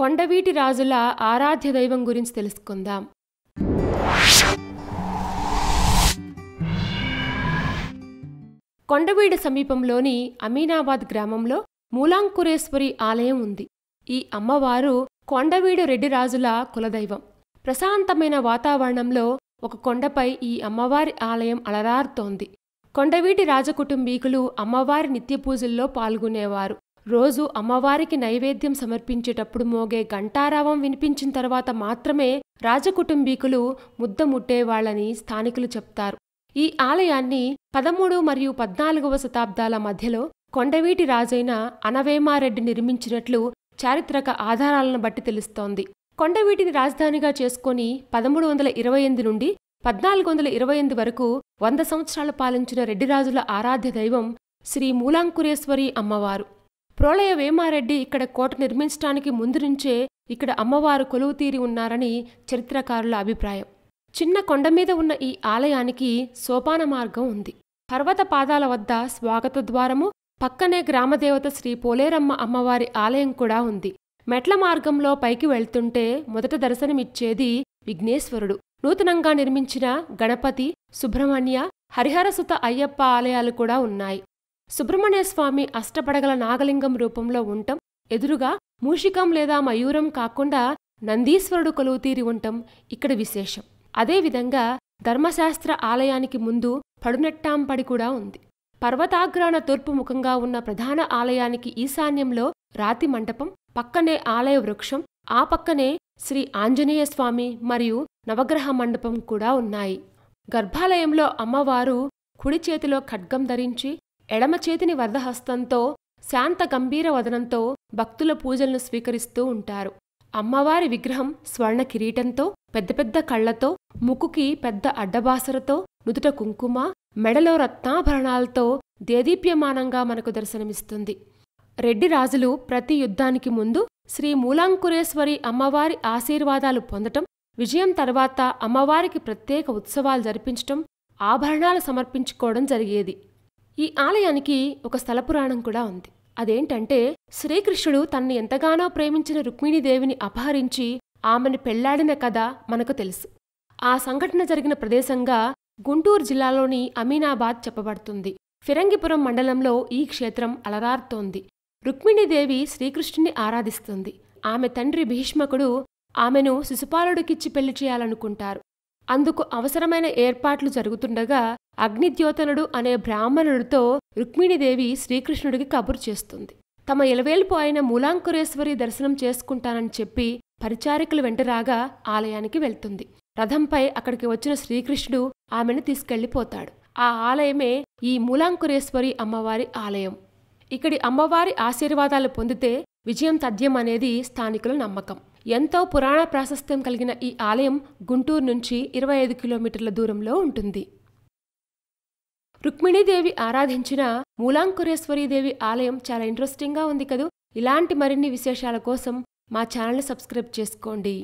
కొండవీటి రాజుల ఆరాధ్య దైవం గురించి తెలుసుకుందాం కొండవీడ సమీపంలోని అమీనాబాద్ గ్రామంలో మూలాంకురేశ్వరి ఆలయం ఉంది ఈ అమ్మవారు కొండవీడు రెడ్డి రాజుల కులదైవం ప్రశాంతమైన వాతావరణంలో ఒక కొండపై ఈ అమ్మవారి ఆలయం అలరారుతోంది కొండవీటి రాజకుటుంబీకులు అమ్మవారి నిత్యపూజల్లో పాల్గొనేవారు రోజు అమ్మవారికి నైవేద్యం సమర్పించేటప్పుడు మోగే ఘంటారావం వినిపించిన తర్వాత మాత్రమే రాజకుటుంబీకులు ముద్ద ముట్టేవాళ్లని స్థానికులు చెప్తారు ఈ ఆలయాన్ని పదమూడు మరియు పద్నాలుగవ శతాబ్దాల మధ్యలో కొండవీటి రాజైన అనవేమారెడ్డి నిర్మించినట్లు చారిత్రక ఆధారాలను బట్టి తెలుస్తోంది కొండవీటిని రాజధానిగా చేసుకొని పదమూడు వందల ఇరవై ఎనిమిది నుండి పద్నాలుగు వందల ఇరవై ఎనిమిది వరకు వంద సంవత్సరాలు పాలించిన రెడ్డిరాజుల ఆరాధ్య దైవం శ్రీ మూలాంకురేశ్వరి అమ్మవారు ప్రోళయ వేమారెడ్డి ఇక్కడ కోట నిర్మించడానికి ముందు నుంచే ఇక్కడ అమ్మవారు కొలువు తీరి ఉన్నారని చరిత్రకారుల అభిప్రాయం చిన్న కొండ మీద ఉన్న ఈ ఆలయానికి సోపాన మార్గం ఉంది పర్వత పాదాల వద్ద స్వాగత ద్వారము పక్కనే గ్రామదేవత శ్రీ పోలేరమ్మ అమ్మవారి ఆలయం కూడా ఉంది మెట్ల మార్గంలో పైకి వెళ్తుంటే మొదట దర్శనమిచ్చేది విఘ్నేశ్వరుడు నూతనంగా నిర్మించిన గణపతి సుబ్రహ్మణ్య హరిహరసుత అయ్యప్ప ఆలయాలు కూడా ఉన్నాయి సుబ్రహ్మణ్య స్వామి అష్టపడగల నాగలింగం రూపంలో ఉంటం ఎదురుగా మూషికం లేదా మయూరం కాకుండా నందీశ్వరుడు కొలువుతీరి ఉంటం ఉండటం ఇక్కడ విశేషం అదేవిధంగా ధర్మశాస్త్ర ఆలయానికి ముందు పడునెట్టాంపడి కూడా ఉంది పర్వతాగ్రాణ తూర్పు ముఖంగా ఉన్న ప్రధాన ఆలయానికి ఈశాన్యంలో రాతి మంటపం పక్కనే ఆలయ వృక్షం ఆ పక్కనే శ్రీ ఆంజనేయ స్వామి మరియు నవగ్రహ మండపం కూడా ఉన్నాయి గర్భాలయంలో అమ్మవారు కుడి చేతిలో ఖడ్గం ధరించి ఎడమ చేతిని వరదహస్తంతో శాంత గంభీర వదనంతో భక్తుల పూజలను స్వీకరిస్తూ ఉంటారు అమ్మవారి విగ్రహం స్వర్ణ కిరీటంతో పెద్ద పెద్ద కళ్లతో ముక్కుకి పెద్ద అడ్డబాసరతో నుదుట కుంకుమ మెడలో రత్నాభరణాలతో దేదీప్యమానంగా మనకు దర్శనమిస్తుంది రెడ్డి రాజులు ప్రతి యుద్ధానికి ముందు శ్రీ మూలాంకురేశ్వరి అమ్మవారి ఆశీర్వాదాలు పొందటం విజయం తర్వాత అమ్మవారికి ప్రత్యేక ఉత్సవాలు జరిపించటం ఆభరణాలు సమర్పించుకోవడం జరిగేది ఈ ఆలయానికి ఒక స్థల పురాణం కూడా ఉంది అదేంటంటే శ్రీకృష్ణుడు తన్ను ఎంతగానో ప్రేమించిన రుక్మిణీదేవిని అపహరించి ఆమెను పెళ్లాడిన కథ మనకు తెలుసు ఆ సంఘటన జరిగిన ప్రదేశంగా గుంటూరు జిల్లాలోని అమీనాబాద్ చెప్పబడుతుంది ఫిరంగిపురం మండలంలో ఈ క్షేత్రం అలరార్తోంది రుక్మిణీదేవి శ్రీకృష్ణుని ఆరాధిస్తుంది ఆమె తండ్రి భీష్మకుడు ఆమెను శిశుపాలుడికిచ్చి పెళ్లి చేయాలనుకుంటారు అందుకు అవసరమైన ఏర్పాట్లు జరుగుతుండగా అగ్నిద్యోతనుడు అనే బ్రాహ్మణుడితో రుక్మిణీదేవి శ్రీకృష్ణుడికి కబురు చేస్తుంది తమ ఇలవేల్పు అయిన మూలాంకురేశ్వరి దర్శనం చేసుకుంటానని చెప్పి పరిచారికలు వెంటరాగా ఆలయానికి వెళ్తుంది రథంపై అక్కడికి వచ్చిన శ్రీకృష్ణుడు ఆమెను తీసుకెళ్లిపోతాడు ఆ ఆలయమే ఈ మూలాంకురేశ్వరి అమ్మవారి ఆలయం ఇక్కడి అమ్మవారి ఆశీర్వాదాలు పొందితే విజయం తథ్యం అనేది స్థానికుల నమ్మకం ఎంతో పురాణ ప్రాశస్త్యం కలిగిన ఈ ఆలయం గుంటూరు నుంచి ఇరవై ఐదు కిలోమీటర్ల దూరంలో ఉంటుంది రుక్మిణీదేవి ఆరాధించిన మూలాంకురేశ్వరీదేవి ఆలయం చాలా ఇంట్రెస్టింగ్గా ఉంది కదూ ఇలాంటి మరిన్ని విశేషాల కోసం మా ఛానల్ని సబ్స్క్రైబ్ చేసుకోండి